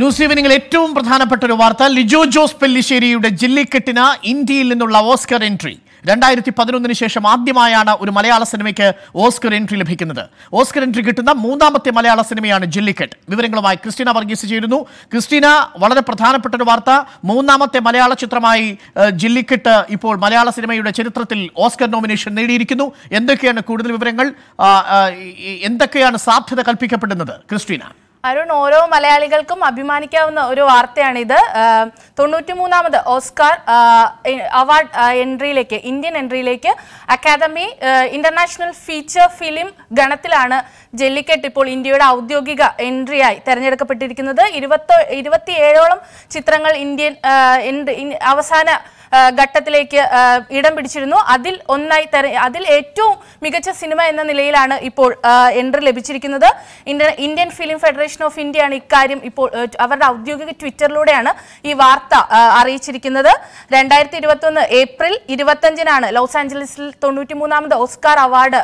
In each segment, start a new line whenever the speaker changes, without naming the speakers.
news ഈവനിങ്ങിൽ ഏറ്റവും പ്രധാനപ്പെട്ട ഒരു വാർത്ത ലിജോ ജോസ് പെല്ലിശ്ശേരിയുടെ ജില്ലിക്കെട്ടിന് ഇന്ത്യയിൽ നിന്നുള്ള ഓസ്കർ എൻട്രി രണ്ടായിരത്തി പതിനൊന്നിന് ശേഷം ആദ്യമായാണ് ഒരു മലയാള സിനിമയ്ക്ക് ഓസ്കർ എൻട്രി ലഭിക്കുന്നത് ഓസ്കർ എൻട്രി കിട്ടുന്ന മൂന്നാമത്തെ മലയാള സിനിമയാണ് ജില്ലിക്കെട്ട് വിവരങ്ങളുമായി ക്രിസ്റ്റീന വർഗീസ് ചേരുന്നു ക്രിസ്റ്റീന വളരെ പ്രധാനപ്പെട്ട ഒരു വാർത്ത മൂന്നാമത്തെ മലയാള ചിത്രമായി ജില്ലിക്കെട്ട് ഇപ്പോൾ മലയാള സിനിമയുടെ ചരിത്രത്തിൽ ഓസ്കർ നോമിനേഷൻ നേടിയിരിക്കുന്നു എന്തൊക്കെയാണ് കൂടുതൽ വിവരങ്ങൾ എന്തൊക്കെയാണ് സാധ്യത കൽപ്പിക്കപ്പെടുന്നത് ക്രിസ്റ്റീന
അരുൺ ഓരോ മലയാളികൾക്കും അഭിമാനിക്കാവുന്ന ഒരു വാർത്തയാണിത് തൊണ്ണൂറ്റിമൂന്നാമത് ഓസ്കാർ അവാർഡ് എൻട്രിയിലേക്ക് ഇന്ത്യൻ എൻട്രിയിലേക്ക് അക്കാദമി ഇന്റർനാഷണൽ ഫീച്ചർ ഫിലിം ഗണത്തിലാണ് ജെല്ലിക്കെട്ട് ഇപ്പോൾ ഇന്ത്യയുടെ ഔദ്യോഗിക എൻട്രിയായി തെരഞ്ഞെടുക്കപ്പെട്ടിരിക്കുന്നത് ഇരുപത്തി ഇരുപത്തിയേഴോളം ചിത്രങ്ങൾ ഇന്ത്യൻ അവസാന ഘട്ടത്തിലേക്ക് ഇടം പിടിച്ചിരുന്നു അതിൽ ഒന്നായി അതിൽ ഏറ്റവും മികച്ച സിനിമ എന്ന നിലയിലാണ് ഇപ്പോൾ എൻട്രി ലഭിച്ചിരിക്കുന്നത് ഇന്ത്യൻ ഫിലിം ഫെഡറേഷൻ ഓഫ് ഇന്ത്യയാണ് ഇക്കാര്യം ഇപ്പോൾ അവരുടെ ഔദ്യോഗിക ട്വിറ്ററിലൂടെയാണ് ഈ വാർത്ത അറിയിച്ചിരിക്കുന്നത് രണ്ടായിരത്തി ഇരുപത്തൊന്ന് ഏപ്രിൽ ഇരുപത്തഞ്ചിനാണ് ലോസ് ആഞ്ചലസിൽ തൊണ്ണൂറ്റി മൂന്നാമത് ഓസ്കാർ അവാർഡ്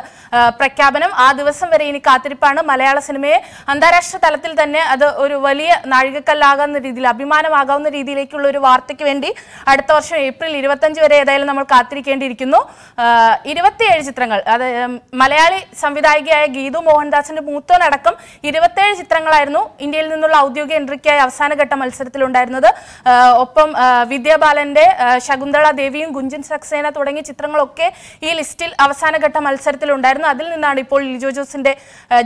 പ്രഖ്യാപനം ആ ദിവസം വരെ ഇനി കാത്തിരിപ്പാണ് മലയാള സിനിമയെ അന്താരാഷ്ട്ര തലത്തിൽ തന്നെ അത് ഒരു വലിയ നാഴികക്കല്ലാകുന്ന രീതിയിൽ അഭിമാനമാകാവുന്ന രീതിയിലേക്കുള്ള ഒരു വാർത്തയ്ക്ക് വേണ്ടി അടുത്ത വർഷം ഏപ്രിൽ ഇരുപത്തഞ്ച് വരെ ഏതായാലും നമ്മൾ കാത്തിരിക്കേണ്ടിയിരിക്കുന്നു ഇരുപത്തിയേഴ് ചിത്രങ്ങൾ അത് മലയാളി സംവിധായികയായ ഗീതു മോഹൻദാസിന്റെ മൂത്തോനടക്കം ഇരുപത്തിയേഴ് ചിത്രങ്ങളായിരുന്നു ഇന്ത്യയിൽ നിന്നുള്ള ഔദ്യോഗിക എൻട്രിക്കായ അവസാനഘട്ട മത്സരത്തിലുണ്ടായിരുന്നത് ഒപ്പം വിദ്യാബാലന്റെ ശകുന്തള ദേവിയും ഗുഞ്ചൻ സക്സേന തുടങ്ങിയ ചിത്രങ്ങളൊക്കെ ഈ ലിസ്റ്റിൽ അവസാനഘട്ട മത്സരത്തിലുണ്ടായിരുന്നു അതിൽ നിന്നാണ് ഇപ്പോൾ ലിജോ ജോസിന്റെ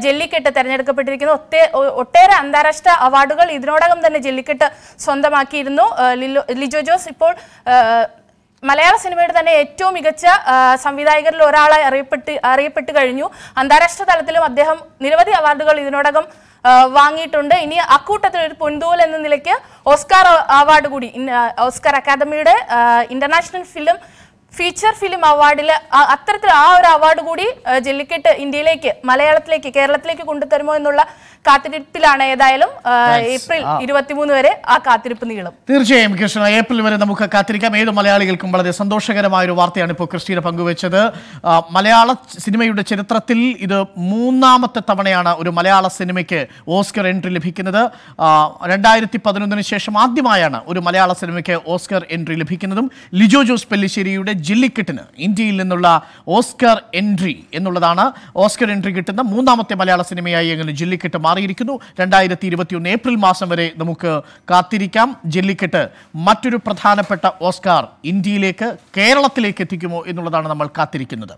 ജെല്ലിക്കെട്ട് തെരഞ്ഞെടുക്കപ്പെട്ടിരിക്കുന്നത് ഒത്തേ ഒട്ടേറെ അന്താരാഷ്ട്ര അവാർഡുകൾ ഇതിനോടകം തന്നെ ജെല്ലിക്കെട്ട് സ്വന്തമാക്കിയിരുന്നു ലിജോ ജോസ് ഇപ്പോൾ മലയാള സിനിമയുടെ തന്നെ ഏറ്റവും മികച്ച സംവിധായകരിൽ ഒരാളായി അറിയപ്പെട്ട് അറിയപ്പെട്ട് കഴിഞ്ഞു അന്താരാഷ്ട്ര തലത്തിലും അദ്ദേഹം നിരവധി അവാർഡുകൾ ഇതിനോടകം വാങ്ങിയിട്ടുണ്ട് ഇനി അക്കൂട്ടത്തിൽ ഒരു പൊൻതൂൽ എന്ന നിലയ്ക്ക് ഓസ്കാർ അവാർഡ് കൂടി ഓസ്കാർ അക്കാദമിയുടെ ഇന്റർനാഷണൽ ഫിലിം ഫീച്ചർ ഫിലിം അവാർഡിൽ അത്തരത്തിൽ ആ ഒരു അവാർഡ് കൂടി ജെല്ലിക്കെട്ട് ഇന്ത്യയിലേക്ക് മലയാളത്തിലേക്ക് കേരളത്തിലേക്ക് കൊണ്ടുതരുമോ എന്നുള്ള കാത്തിരിപ്പിലാണ് ഏതായാലും ഏപ്രിൽ ഇരുപത്തിമൂന്ന് വരെ ആ കാത്തിരിപ്പ് നീളും
തീർച്ചയായും കൃഷ്ണ ഏപ്രിൽ വരെ നമുക്ക് കാത്തിരിക്കാം ഏത് മലയാളികൾക്കും വളരെ സന്തോഷകരമായ ഒരു വാർത്തയാണ് ഇപ്പോൾ ക്രിസ്റ്റീന പങ്കുവച്ചത് മലയാള സിനിമയുടെ ചരിത്രത്തിൽ ഇത് മൂന്നാമത്തെ തവണയാണ് ഒരു മലയാള സിനിമയ്ക്ക് ഓസ്കർ എൻട്രി ലഭിക്കുന്നത് രണ്ടായിരത്തി പതിനൊന്നിന് ശേഷം ആദ്യമായാണ് ഒരു മലയാള സിനിമയ്ക്ക് ഓസ്കർ എൻട്രി ലഭിക്കുന്നതും ലിജോ ജോസ് പെല്ലിശ്ശേരിയുടെ ജില്ലിക്കെട്ടിന് ഇന്ത്യയിൽ നിന്നുള്ള ഓസ്കർ എൻട്രി എന്നുള്ളതാണ് ഓസ്കർ എൻട്രി കിട്ടുന്ന മൂന്നാമത്തെ മലയാള സിനിമയായി അങ്ങനെ ജില്ലിക്കെട്ട് മാറിയിരിക്കുന്നു രണ്ടായിരത്തി ഇരുപത്തിയൊന്ന് ഏപ്രിൽ മാസം വരെ നമുക്ക് കാത്തിരിക്കാം ജില്ലിക്കെട്ട് മറ്റൊരു പ്രധാനപ്പെട്ട ഓസ്കാർ ഇന്ത്യയിലേക്ക് കേരളത്തിലേക്ക് എത്തിക്കുമോ എന്നുള്ളതാണ് നമ്മൾ കാത്തിരിക്കുന്നത്